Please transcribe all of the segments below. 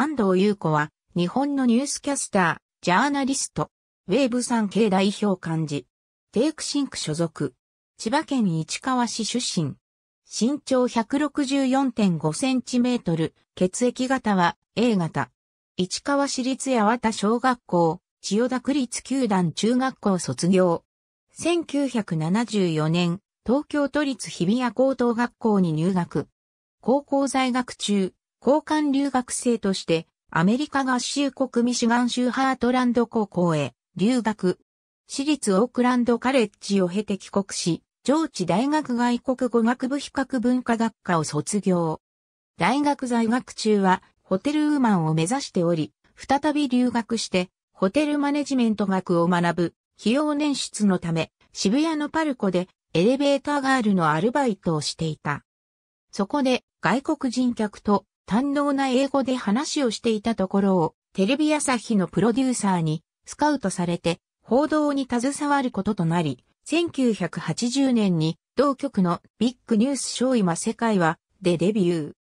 安藤優子は、日本のニュースキャスター、ジャーナリスト、ウェーブ産系代表幹事、テイクシンク所属、千葉県市川市出身、身長164.5センチメートル、血液型は A 型、市川市立八幡小学校、千代田区立球団中学校卒業。1974年、東京都立日比谷高等学校に入学。高校在学中、交換留学生として、アメリカ合衆国ミシガン州ハートランド高校へ留学。私立オークランドカレッジを経て帰国し、上智大学外国語学部比較文化学科を卒業。大学在学中はホテルウーマンを目指しており、再び留学して、ホテルマネジメント学を学ぶ、費用捻出のため、渋谷のパルコでエレベーターガールのアルバイトをしていた。そこで外国人客と堪能な英語で話をしていたところを、テレビ朝日のプロデューサーにスカウトされて、報道に携わることとなり、1980年に同局のビッグニュース賞今世界はでデビュー。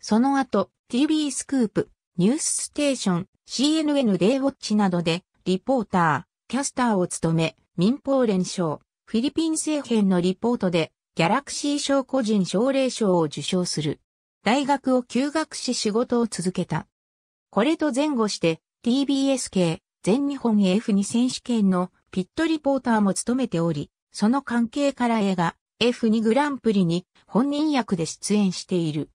その後、TV スクープ、ニュースステーション、CNN デイウォッチなどで、リポーター、キャスターを務め、民放連賞、フィリピン政変のリポートで、ギャラクシー賞個人奨励賞を受賞する。大学を休学し仕事を続けた。これと前後して TBS 系全日本 f 2選手権のピットリポーターも務めており、その関係から映画 F2 グランプリに本人役で出演している。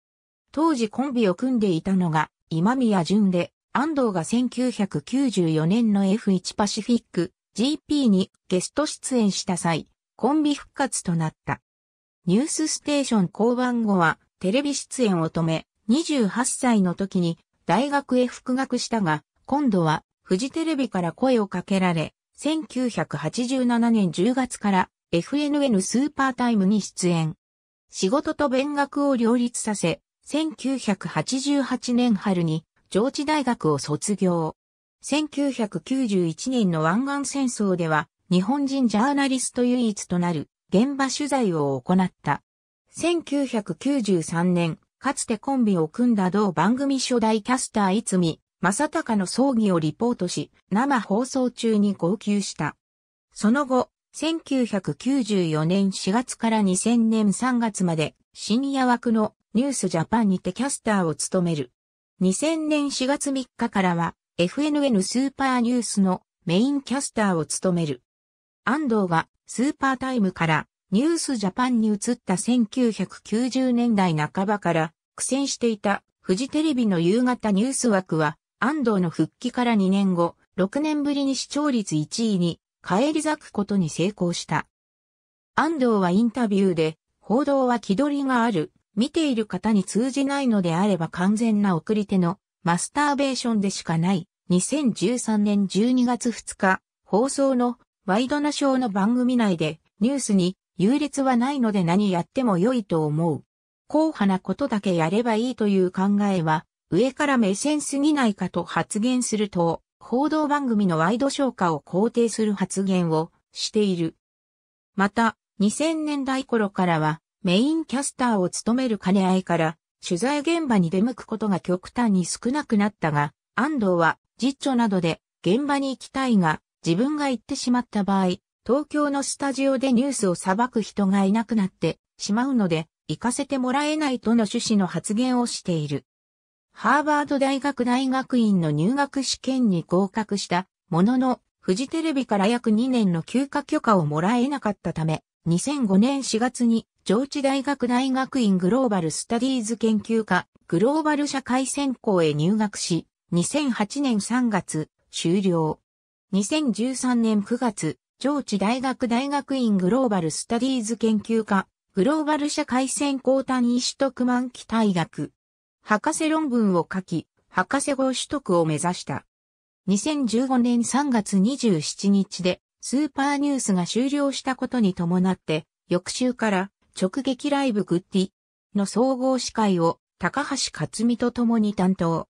当時コンビを組んでいたのが今宮淳で、安藤が1994年の F1 パシフィック GP にゲスト出演した際、コンビ復活となった。ニュースステーション交番後はテレビ出演を止め、28歳の時に大学へ復学したが、今度はフジテレビから声をかけられ、1987年10月から FNN スーパータイムに出演。仕事と勉学を両立させ、1988年春に上智大学を卒業。1991年の湾岸戦争では日本人ジャーナリスト唯一となる現場取材を行った。1993年、かつてコンビを組んだ同番組初代キャスターまさ正隆の葬儀をリポートし、生放送中に号泣した。その後、1994年4月から2000年3月まで、シニア枠のニュースジャパンにてキャスターを務める。2000年4月3日からは、FNN スーパーニュースのメインキャスターを務める。安藤がスーパータイムからニュースジャパンに移った1990年代半ばから苦戦していたフジテレビの夕方ニュース枠は安藤の復帰から2年後、6年ぶりに視聴率1位に返り咲くことに成功した。安藤はインタビューで、報道は気取りがある、見ている方に通じないのであれば完全な送り手のマスターベーションでしかない。2013年12月2日、放送のワイドナショーの番組内でニュースに優劣はないので何やっても良いと思う。硬派なことだけやればいいという考えは、上から目線すぎないかと発言すると、報道番組のワイドショー化を肯定する発言をしている。また、2000年代頃からは、メインキャスターを務める兼ね合いから、取材現場に出向くことが極端に少なくなったが、安藤は、実著などで現場に行きたいが、自分が行ってしまった場合、東京のスタジオでニュースを裁く人がいなくなってしまうので、行かせてもらえないとの趣旨の発言をしている。ハーバード大学大学院の入学試験に合格したものの、フジテレビから約2年の休暇許可をもらえなかったため、2005年4月に上智大学大学院グローバルスタディーズ研究科グローバル社会専攻へ入学し、2008年3月終了。2013年9月、上智大学大学院グローバルスタディーズ研究科、グローバル社会選考単位取得満期大学。博士論文を書き、博士号取得を目指した。2015年3月27日で、スーパーニュースが終了したことに伴って、翌週から直撃ライブグッディの総合司会を高橋克美と共に担当。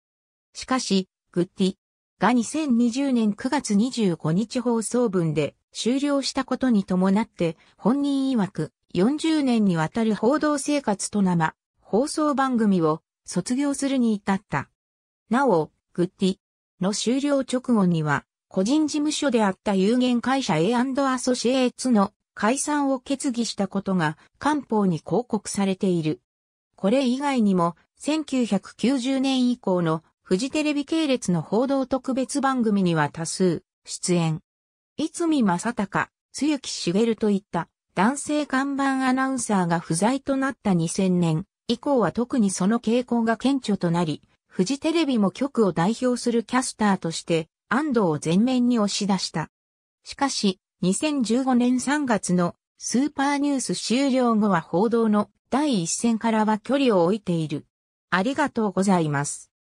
しかし、グッディが2020年9月25日放送分で、終了したことに伴って、本人曰く40年にわたる報道生活と生、放送番組を卒業するに至った。なお、グッディの終了直後には、個人事務所であった有限会社 A& アソシエーツの解散を決議したことが官報に広告されている。これ以外にも、1990年以降のフジテレビ系列の報道特別番組には多数出演。いつみまさたか、つゆきしげるといった男性看板アナウンサーが不在となった2000年以降は特にその傾向が顕著となり、フジテレビも局を代表するキャスターとして安藤を前面に押し出した。しかし、2015年3月のスーパーニュース終了後は報道の第一線からは距離を置いている。ありがとうございます。